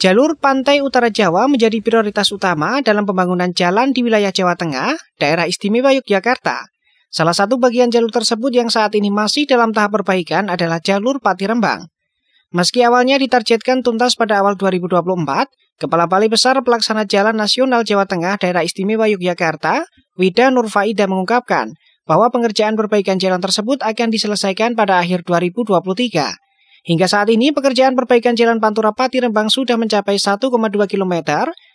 Jalur pantai utara Jawa menjadi prioritas utama dalam pembangunan jalan di wilayah Jawa Tengah, daerah istimewa Yogyakarta. Salah satu bagian jalur tersebut yang saat ini masih dalam tahap perbaikan adalah jalur Pati Rembang. Meski awalnya ditargetkan tuntas pada awal 2024, Kepala Balai Besar Pelaksana Jalan Nasional Jawa Tengah Daerah Istimewa Yogyakarta, Wida Nurfaida mengungkapkan bahwa pengerjaan perbaikan jalan tersebut akan diselesaikan pada akhir 2023. Hingga saat ini pekerjaan perbaikan jalan Pantura Pati Rembang sudah mencapai 1,2 km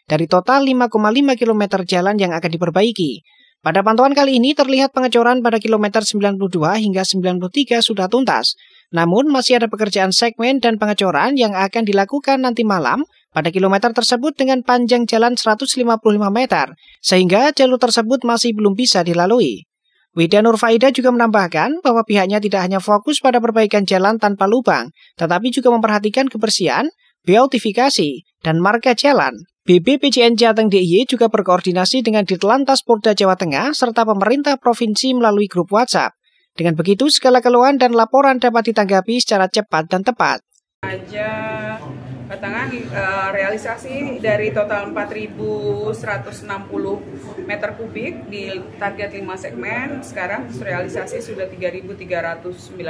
dari total 5,5 km jalan yang akan diperbaiki. Pada pantauan kali ini terlihat pengecoran pada kilometer 92 hingga 93 sudah tuntas. Namun masih ada pekerjaan segmen dan pengecoran yang akan dilakukan nanti malam pada kilometer tersebut dengan panjang jalan 155 meter, sehingga jalur tersebut masih belum bisa dilalui. Wida Nurfaida juga menambahkan bahwa pihaknya tidak hanya fokus pada perbaikan jalan tanpa lubang, tetapi juga memperhatikan kebersihan, beautifikasi, dan marka jalan. BBPJN Jateng DIY juga berkoordinasi dengan Ditlantas Polda Jawa Tengah serta pemerintah provinsi melalui grup WhatsApp. Dengan begitu, segala keluhan dan laporan dapat ditanggapi secara cepat dan tepat. Aja Tengah eh, uh, realisasi dari total 4.160 meter kubik di target lima segmen, sekarang realisasi sudah 3.392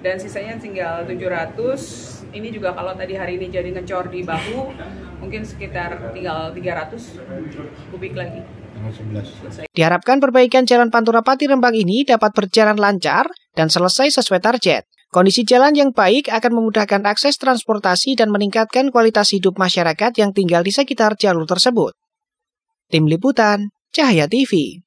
dan sisanya tinggal 700 ini juga kalau tadi hari ini jadi ngecor di bahu mungkin sekitar tinggal 300 kubik lagi Diharapkan perbaikan jalan Pantura Pati Rembang ini dapat berjalan lancar dan selesai sesuai target. Kondisi jalan yang baik akan memudahkan akses transportasi dan meningkatkan kualitas hidup masyarakat yang tinggal di sekitar jalur tersebut. Tim Liputan, Cahaya TV